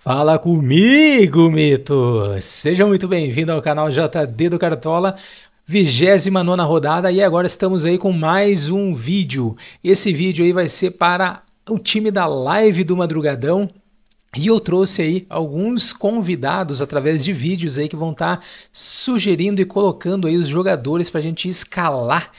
Fala comigo, mitos! Seja muito bem-vindo ao canal JD do Cartola, 29 rodada, e agora estamos aí com mais um vídeo. Esse vídeo aí vai ser para o time da live do Madrugadão. E eu trouxe aí alguns convidados através de vídeos aí que vão estar tá sugerindo e colocando aí os jogadores para a gente escalar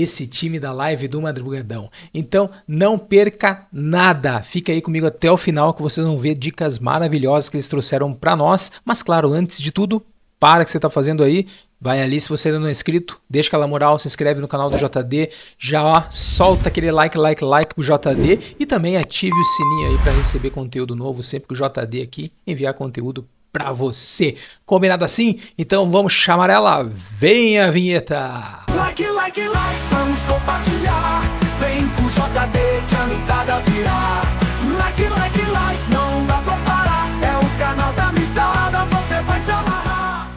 esse time da live do Madrugadão. Então não perca nada. Fica aí comigo até o final que vocês vão ver dicas maravilhosas que eles trouxeram para nós. Mas claro, antes de tudo, para que você está fazendo aí. Vai ali, se você ainda não é inscrito, deixa aquela moral, se inscreve no canal do JD, já solta aquele like, like, like pro JD e também ative o sininho aí para receber conteúdo novo sempre que o JD aqui enviar conteúdo para você. Combinado assim? Então vamos chamar ela. Vem a vinheta! Like, like, like, vamos compartilhar Vem pro JD que a mitada virá Like, like, like, não dá pra parar É o canal da mitada, você vai se amarrar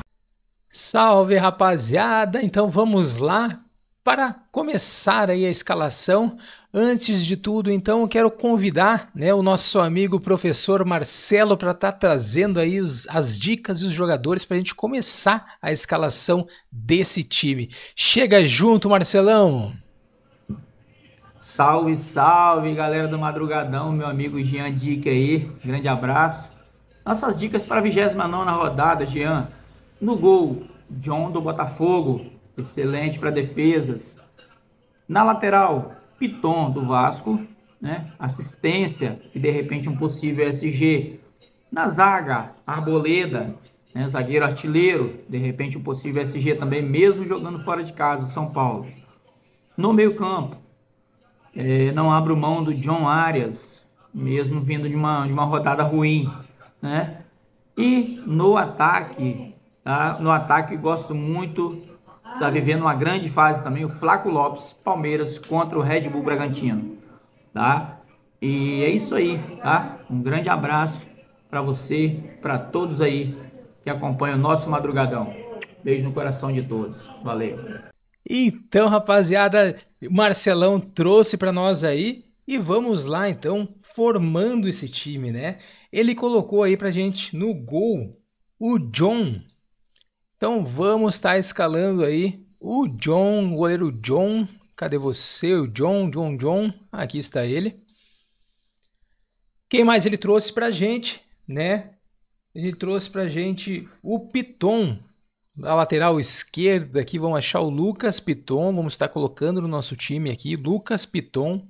Salve rapaziada, então vamos lá para começar aí a escalação, antes de tudo, então, eu quero convidar né, o nosso amigo professor Marcelo para estar tá trazendo aí os, as dicas e os jogadores para a gente começar a escalação desse time. Chega junto, Marcelão! Salve, salve, galera do Madrugadão, meu amigo Jean dica aí, grande abraço. Nossas dicas para a 29 rodada, Jean. No gol, John do Botafogo excelente para defesas. Na lateral, Piton do Vasco, né? assistência e de repente um possível SG. Na zaga, Arboleda, né? zagueiro artilheiro, de repente um possível SG também, mesmo jogando fora de casa, São Paulo. No meio-campo, é, não abro mão do John Arias, mesmo vindo de uma, de uma rodada ruim. Né? E no ataque, tá? no ataque gosto muito está vivendo uma grande fase também, o Flaco Lopes, Palmeiras contra o Red Bull Bragantino, tá? E é isso aí, tá? Um grande abraço para você, para todos aí que acompanham o nosso madrugadão. Beijo no coração de todos. Valeu. Então, rapaziada, Marcelão trouxe para nós aí e vamos lá então formando esse time, né? Ele colocou aí pra gente no gol o John então vamos estar tá escalando aí o John, o goleiro John. Cadê você, o John, John, John? Aqui está ele. Quem mais ele trouxe para a gente, né? Ele trouxe para a gente o Piton, a lateral esquerda aqui vão achar o Lucas Piton, vamos estar tá colocando no nosso time aqui, Lucas Piton.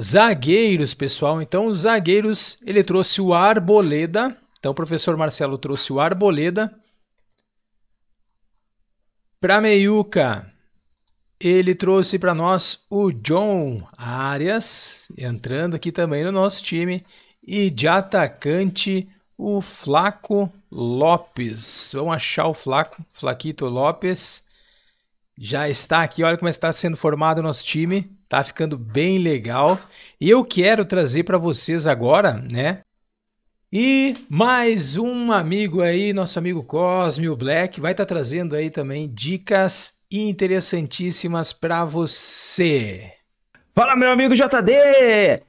Zagueiros, pessoal, então os zagueiros, ele trouxe o Arboleda, então, o professor Marcelo trouxe o Arboleda. Para Meiuca, ele trouxe para nós o John Arias, entrando aqui também no nosso time. E de atacante, o Flaco Lopes. Vamos achar o Flaco, Flaquito Lopes. Já está aqui, olha como está sendo formado o nosso time. Tá ficando bem legal. E eu quero trazer para vocês agora, né, e mais um amigo aí, nosso amigo Cosme, Black, vai estar tá trazendo aí também dicas interessantíssimas para você. Fala, meu amigo JD!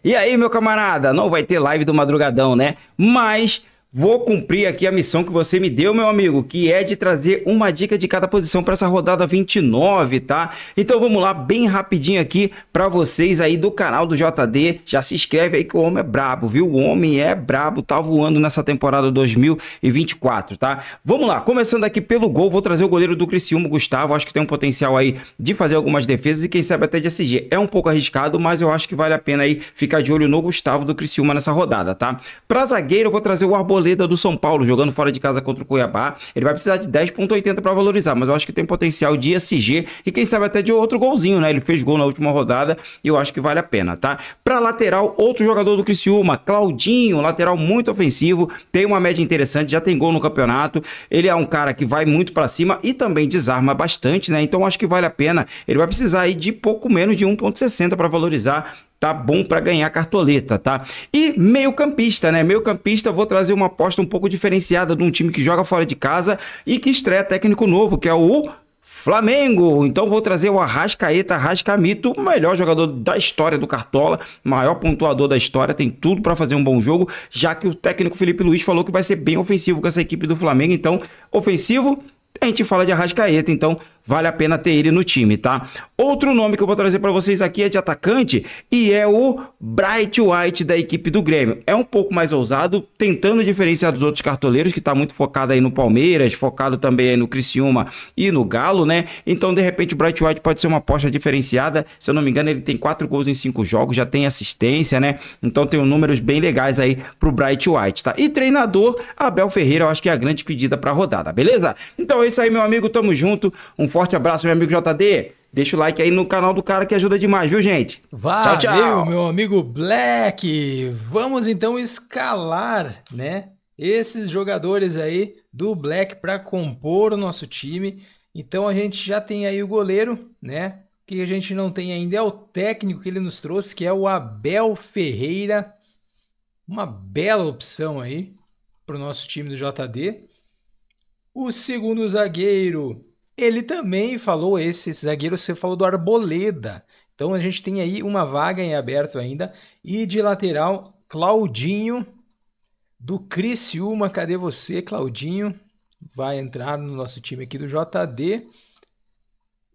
E aí, meu camarada? Não vai ter live do madrugadão, né? Mas Vou cumprir aqui a missão que você me deu, meu amigo, que é de trazer uma dica de cada posição para essa rodada 29, tá? Então vamos lá, bem rapidinho aqui para vocês aí do canal do JD. Já se inscreve aí que o homem é brabo, viu? O homem é brabo, tá voando nessa temporada 2024, tá? Vamos lá, começando aqui pelo gol, vou trazer o goleiro do Criciúma, Gustavo. Acho que tem um potencial aí de fazer algumas defesas e quem sabe até de SG. É um pouco arriscado, mas eu acho que vale a pena aí ficar de olho no Gustavo do Criciúma nessa rodada, tá? Para zagueiro, eu vou trazer o Arboleda Arboleda do São Paulo, jogando fora de casa contra o Cuiabá. Ele vai precisar de 10,80 para valorizar, mas eu acho que tem potencial de SG e quem sabe até de outro golzinho, né? Ele fez gol na última rodada e eu acho que vale a pena, tá? Para lateral, outro jogador do Criciúma, Claudinho, lateral muito ofensivo, tem uma média interessante, já tem gol no campeonato. Ele é um cara que vai muito para cima e também desarma bastante, né? Então acho que vale a pena. Ele vai precisar aí de pouco menos de 1,60 para valorizar tá bom para ganhar cartoleta, tá? E meio-campista, né? Meio-campista, vou trazer uma aposta um pouco diferenciada de um time que joga fora de casa e que estreia técnico novo, que é o Flamengo. Então vou trazer o Arrascaeta Arrascamito, o melhor jogador da história do Cartola, maior pontuador da história, tem tudo para fazer um bom jogo, já que o técnico Felipe Luiz falou que vai ser bem ofensivo com essa equipe do Flamengo, então ofensivo a gente fala de Arrascaeta, então vale a pena ter ele no time, tá? Outro nome que eu vou trazer para vocês aqui é de atacante e é o Bright White da equipe do Grêmio. É um pouco mais ousado, tentando diferenciar dos outros cartoleiros, que está muito focado aí no Palmeiras, focado também aí no Criciúma e no Galo, né? Então, de repente, o Bright White pode ser uma aposta diferenciada. Se eu não me engano, ele tem quatro gols em cinco jogos, já tem assistência, né? Então, tem um números bem legais aí pro Bright White, tá? E treinador, Abel Ferreira, eu acho que é a grande pedida pra rodada, beleza? Então é isso aí, meu amigo, tamo junto. Um forte abraço, meu amigo JD. Deixa o like aí no canal do cara que ajuda demais, viu, gente? Valeu, tchau, tchau. meu amigo Black. Vamos então escalar, né? Esses jogadores aí do Black para compor o nosso time. Então a gente já tem aí o goleiro, né? O que a gente não tem ainda é o técnico que ele nos trouxe, que é o Abel Ferreira. Uma bela opção aí para o nosso time do JD. O segundo zagueiro ele também falou, esse zagueiro, você falou do Arboleda. Então a gente tem aí uma vaga em aberto ainda. E de lateral, Claudinho do Criciúma. Cadê você, Claudinho? Vai entrar no nosso time aqui do JD.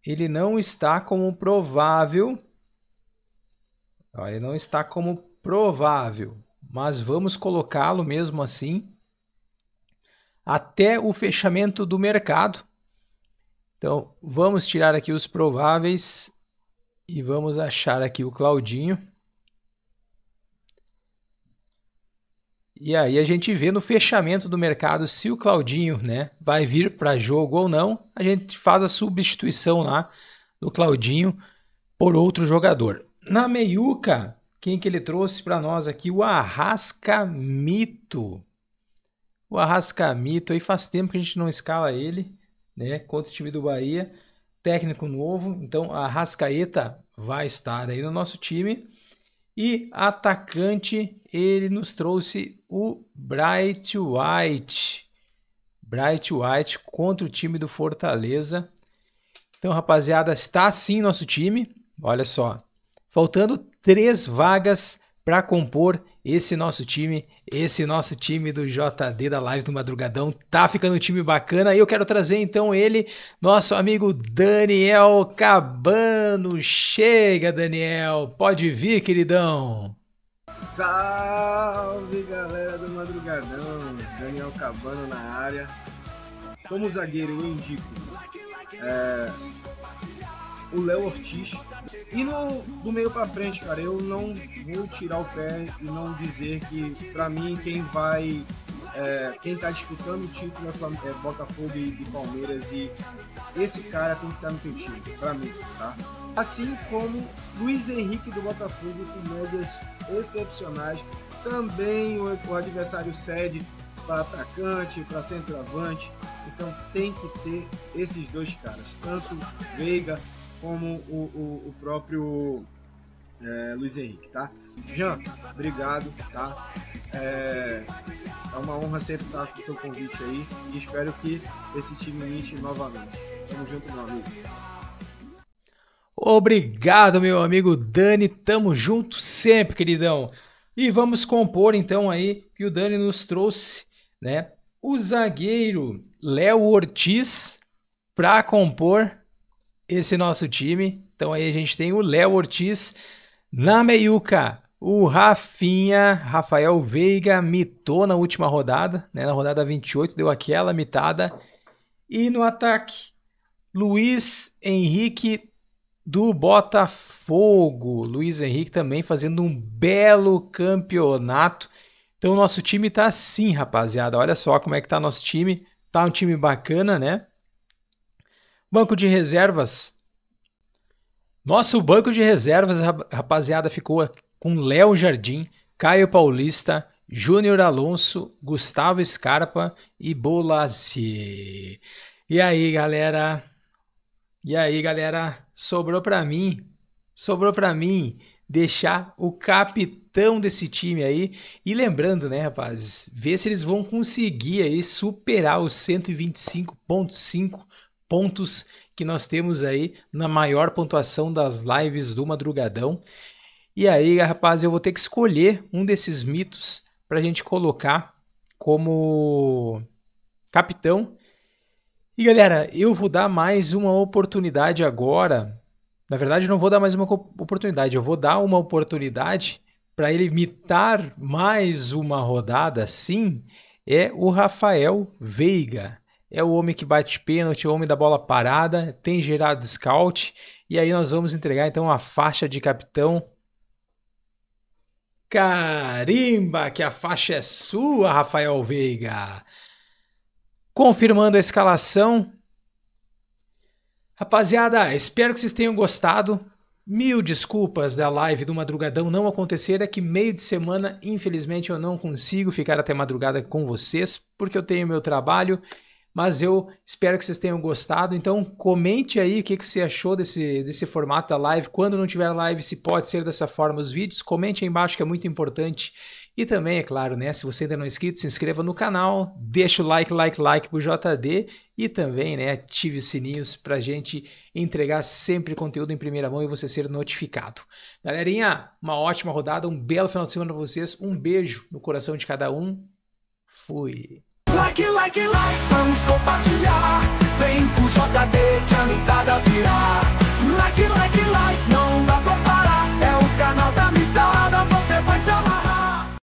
Ele não está como provável. Ele não está como provável. Mas vamos colocá-lo mesmo assim até o fechamento do mercado. Então, vamos tirar aqui os prováveis e vamos achar aqui o Claudinho. E aí a gente vê no fechamento do mercado se o Claudinho né, vai vir para jogo ou não. A gente faz a substituição lá do Claudinho por outro jogador. Na meiuca, quem que ele trouxe para nós aqui? O Arrascamito. O Arrascamito, aí faz tempo que a gente não escala ele né, contra o time do Bahia, técnico novo, então a Rascaeta vai estar aí no nosso time. E atacante, ele nos trouxe o Bright White. Bright White contra o time do Fortaleza. Então, rapaziada, está sim nosso time. Olha só. Faltando três vagas para compor esse nosso time, esse nosso time do JD da Live do Madrugadão. Tá ficando um time bacana e eu quero trazer então ele, nosso amigo Daniel Cabano. Chega, Daniel, pode vir, queridão. Salve galera do Madrugadão, Daniel Cabano na área. Como zagueiro, eu indico. É, o Léo Ortiz. E no, do meio para frente, cara, eu não vou tirar o pé e não dizer que, para mim, quem vai. É, quem tá disputando o título é, é Botafogo e, Palmeiras. E esse cara tem que estar tá no teu time, para mim, tá? Assim como Luiz Henrique do Botafogo, com médias excepcionais. Também o, o adversário cede para atacante, para centroavante. Então tem que ter esses dois caras, tanto Veiga como o, o, o próprio é, Luiz Henrique, tá? Jean, obrigado, tá? É, é uma honra sempre estar com o seu convite aí e espero que esse time lite novamente. Tamo junto, meu amigo. Obrigado, meu amigo Dani. Tamo junto sempre, queridão. E vamos compor então aí que o Dani nos trouxe, né? O zagueiro Léo Ortiz para compor esse nosso time. Então aí a gente tem o Léo Ortiz na meiuca. O Rafinha, Rafael Veiga, mitou na última rodada, né? na rodada 28, deu aquela mitada. E no ataque, Luiz Henrique do Botafogo. Luiz Henrique também fazendo um belo campeonato. Então nosso time tá assim, rapaziada. Olha só como é que tá nosso time. Tá um time bacana, né? Banco de reservas. Nosso banco de reservas, rapaziada, ficou com Léo Jardim, Caio Paulista, Júnior Alonso, Gustavo Scarpa e Bolassi. E aí, galera? E aí, galera? Sobrou para mim, sobrou para mim deixar o capitão desse time aí. E lembrando, né, rapazes, ver se eles vão conseguir aí superar os 125.5 pontos que nós temos aí na maior pontuação das lives do Madrugadão. E aí, rapaz, eu vou ter que escolher um desses mitos para a gente colocar como capitão. E galera, eu vou dar mais uma oportunidade agora. Na verdade, não vou dar mais uma oportunidade, eu vou dar uma oportunidade para ele imitar mais uma rodada sim É o Rafael Veiga é o homem que bate pênalti, é o homem da bola parada, tem gerado scout. E aí nós vamos entregar então a faixa de capitão. Carimba, que a faixa é sua, Rafael Veiga. Confirmando a escalação. Rapaziada, espero que vocês tenham gostado. Mil desculpas da live do madrugadão não acontecer, é que meio de semana, infelizmente, eu não consigo ficar até madrugada com vocês, porque eu tenho meu trabalho mas eu espero que vocês tenham gostado. Então, comente aí o que, que você achou desse, desse formato da live. Quando não tiver live, se pode ser dessa forma os vídeos, comente aí embaixo que é muito importante. E também, é claro, né? Se você ainda não é inscrito, se inscreva no canal, deixa o like, like, like pro JD e também, né, ative os sininhos pra gente entregar sempre conteúdo em primeira mão e você ser notificado. Galerinha, uma ótima rodada, um belo final de semana pra vocês, um beijo no coração de cada um. Fui. Like, like, like, vamos compartilhar. Vem pro JD que a lindada virá. Like, like, like, não dá pra